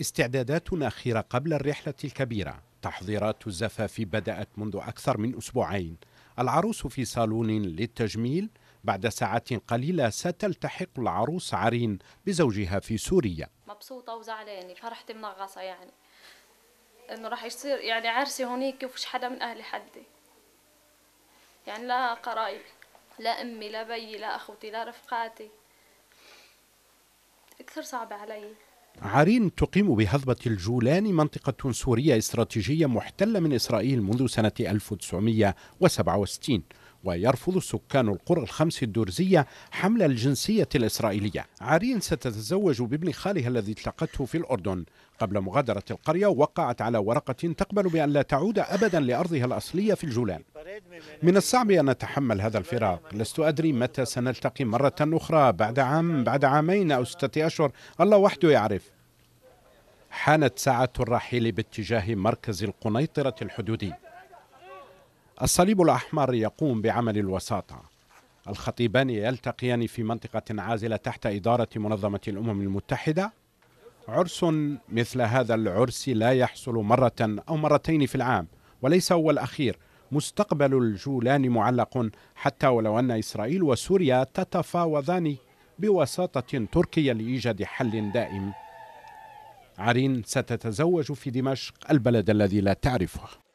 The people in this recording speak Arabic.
استعداداتنا أخيرة قبل الرحلة الكبيرة تحضيرات الزفاف بدأت منذ أكثر من أسبوعين العروس في صالون للتجميل بعد ساعات قليلة ستلتحق العروس عرين بزوجها في سوريا مبسوطة وزعلانة فرحتي منغصة يعني انه راح يصير يعني عرسي هونيك وفش حدا من اهلي حدي يعني لا قرايبي لا امي لا بيي لا اخوتي لا رفقاتي كثير صعبة علي عرين تقيم بهضبة الجولان منطقة سورية استراتيجية محتلة من إسرائيل منذ سنة 1967 ويرفض سكان القرى الخمس الدرزية حمل الجنسية الإسرائيلية عرين ستتزوج بابن خالها الذي تلقته في الأردن قبل مغادرة القرية وقعت على ورقة تقبل بأن لا تعود أبدا لأرضها الأصلية في الجولان من الصعب أن أتحمل هذا الفراق لست أدري متى سنلتقي مرة أخرى بعد عام بعد عامين أو ستة أشهر الله وحده يعرف حانت ساعة الرحيل باتجاه مركز القنيطرة الحدودي الصليب الأحمر يقوم بعمل الوساطة الخطيبان يلتقيان في منطقة عازلة تحت إدارة منظمة الأمم المتحدة عرس مثل هذا العرس لا يحصل مرة أو مرتين في العام وليس هو الأخير مستقبل الجولان معلق حتى ولو أن إسرائيل وسوريا تتفاوضان بوساطة تركيا لإيجاد حل دائم عرين ستتزوج في دمشق البلد الذي لا تعرفه